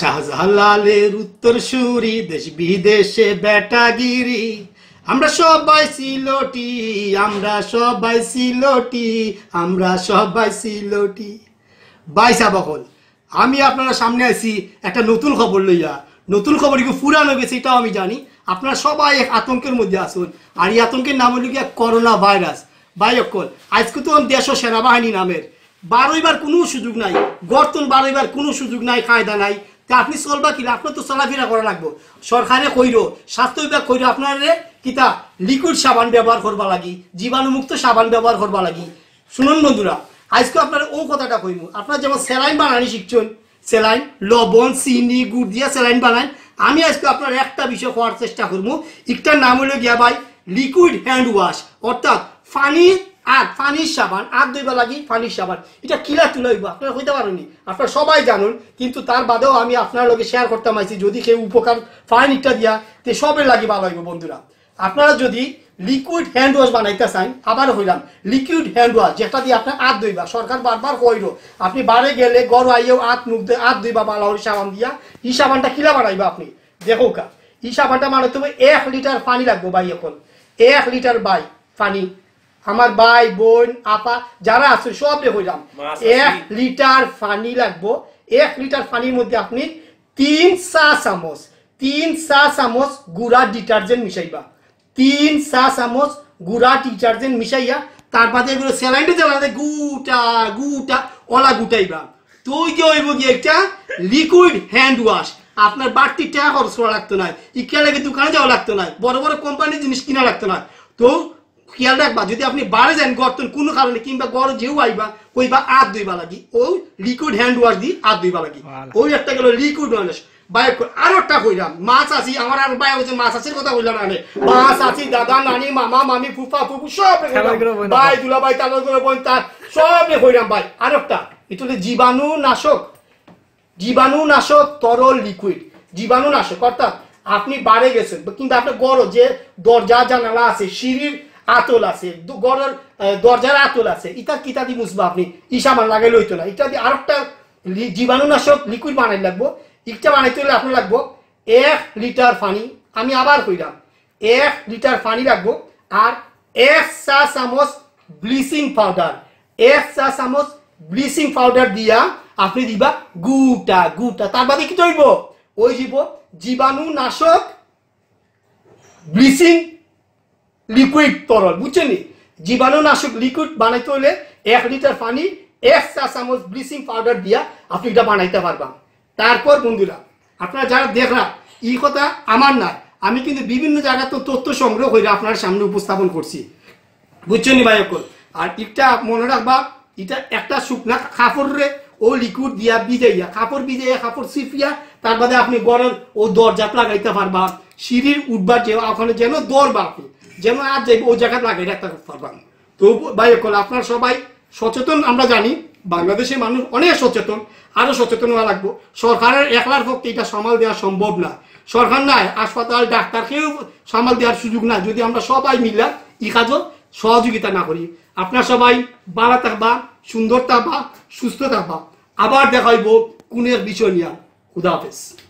শাহজালালের উত্তর সুরি দেশ বিদেশে বেটাগিরি আমরা সবাই সিলোটি আমরা সবাই সিলোটি আমরা সবাই সিলোটি বাইসা বকল আমি আপনারা সামনে আছি একটা নতুন খবর লইয়া নতুন খবর কি পুরানো গেছে এটাও আমি জানি আপনারা সবাই এক আতঙ্কের মধ্যে আসুন আর এই আতঙ্কের নাম হল গিয়া করোনা ভাইরাস বাই অকল আজকে তো দেশ সেনাবাহিনী নামের বারোইবার কোনো সুযোগ নাই গর্তন বারোইবার কোনো সুযোগ নাই কায়দা নাই তা আপনি চলবা কি আপনার তো চলাফেরা করা লাগবো সরকারে কইর স্বাস্থ্য বিভাগ কইর আপনার কিতা লিকুইড সাবান ব্যবহার করবা লাগি জীবাণুমুক্ত সাবান ব্যবহার করবা লাগি শুনুন বন্ধুরা আজকে আপনার ও কথাটা কইব আপনার যেমন স্যালাইন বানানি শিখছেন স্যালাইন লবণ চিনি গুড় দিয়া স্যালাইন বানান আমি আজকে আপনার একটা বিষয় হওয়ার চেষ্টা করবো একটার নাম হলো গিয়া ভাই লিকুইড হ্যান্ড ওয়াশ অর্থাৎ পানির আর পানির সাবান আর দুই বেলা কি পানির সাবান এটা কিলা তুলে হইব আপনারা হইতে পারেননি আপনারা সবাই জানুন কিন্তু তার বাদেও আমি আপনার লোকে শেয়ার করতে পারছি যদি কেউ উপকার ফাইন ইটা দিয়া তে সবের লাগি ভালো হইব বন্ধুরা আপনারা যদি লিকুইড হ্যান্ড ওয়াশ বানাইতে চান আবার হইলাম লিকুইড হ্যান্ড ওয়াশ যেটা দিয়ে আপনার আত দইবা সরকার বারবার কইল আপনি বারে গেলে গড় আইয়েও আত দিয়ে আত দইবা বালাহরি সাবান দিয়া ই সাবানটা কিলা বানাইবা আপনি দেখো কা ই সাবানটা মানে তুমি এক লিটার পানি লাগবো ভাই এখন এক লিটার বাই পানি আমার ভাই বোন আপা যারা আছে সব হইলাম এক লিটার পানি লাগবো এক লিটার পানির মধ্যে আপনি তিন চা চামচ তিন চা চামচ গুড়া ডিটারজেন্ট মিশাইবা তিন চা চামচ গুড়া ডিটারজেন্ট মিশাইয়া তার বাদে এগুলো স্যালাইনটা জ্বালাতে গুটা গুটা ওলা গুটাইবা তুই কি হইব কি একটা লিকুইড হ্যান্ড ওয়াশ আপনার বাড়তি টাকা খরচ করা লাগতো না ইকে লাগে দোকানে যাওয়া লাগতো না বড় বড় কোম্পানির জিনিস কিনা লাগতো না তো খেয়াল রাখবা যদি আপনি বারে যান গর্তন কোনো কারণে কিংবা গড় যেও আইবা কইবা আর দুইবা লাগি ও লিকুইড হ্যান্ড ওয়াশ দি আর দুইবা লাগি ওই একটা গেল লিকুইড ওয়াশ বায়ক আর একটা মাছ আছি আমার আর হচ্ছে মাছ কথা কইলাম আমি মাছ আছি দাদা নানি মামা মামি ফুফা ফুফু সব ভাই দুলা ভাই করে বোন তার সব ভাই আর একটা এটা জীবাণু নাশক জীবাণু নাশক তরল লিকুইড জীবাণু নাশক অর্থাৎ আপনি বাড়ে গেছেন কিন্তু আপনার গড় যে দরজা জানালা আছে সিঁড়ির আতল আছে গড়ের দরজার আতল আছে ইটা কিতাদি মুসবা আপনি ইসা মান লাগাই লইতো না ইটা দিয়ে আরেকটা জীবাণুনাশক লিকুইড বানাই লাগবো ইটা বানাইতে হলে আপনার লাগবো এক লিটার পানি আমি আবার কইলাম এক লিটার পানি লাগবো আর এক চা চামচ ব্লিচিং পাউডার এক চা চামচ ব্লিচিং পাউডার দিয়া আপনি দিবা গুটা গুটা তার বাদে কি তৈব ওই জীব জীবাণুনাশক ব্লিচিং লিকুইড তরল বুঝছেনি জীবাণুনাশক লিকুইড বানাইতে হলে এক লিটার পানি এক চা চামচ ব্লিচিং পাউডার দিয়া আপনি এটা বানাইতে পারবেন তারপর বন্ধুরা আপনারা যারা দেখরা এই কথা আমার না আমি কিন্তু বিভিন্ন জায়গা তো তথ্য সংগ্রহ করে আপনার সামনে উপস্থাপন করছি বুঝছেন ভাই আর এটা মনে রাখবা এটা একটা শুকনা কাপড়ে ও লিকুইড দিয়া ভিজাইয়া কাপড় ভিজাইয়া কাপড় সিফিয়া তার বাদে আপনি গরম ও দরজা লাগাইতে পারবা সিঁড়ির উঠবার যে ওখানে যেন দরবা আপনি যেন আর যে ওই জায়গা লাগে রাখতে পারবেন তো ভাই কল আপনার সবাই সচেতন আমরা জানি বাংলাদেশের মানুষ অনেক সচেতন আরও সচেতন হওয়া লাগবো সরকারের একলার পক্ষে এটা সামাল দেওয়া সম্ভব না সরকার নাই হাসপাতাল ডাক্তারকেও সামাল দেওয়ার সুযোগ নাই যদি আমরা সবাই মিলা ই কাজও সহযোগিতা না করি আপনার সবাই বাড়া থাকবা সুন্দর থাকবা সুস্থ থাকবা আবার দেখাইব কুনের বিষয় নিয়ে খুদাহাফেজ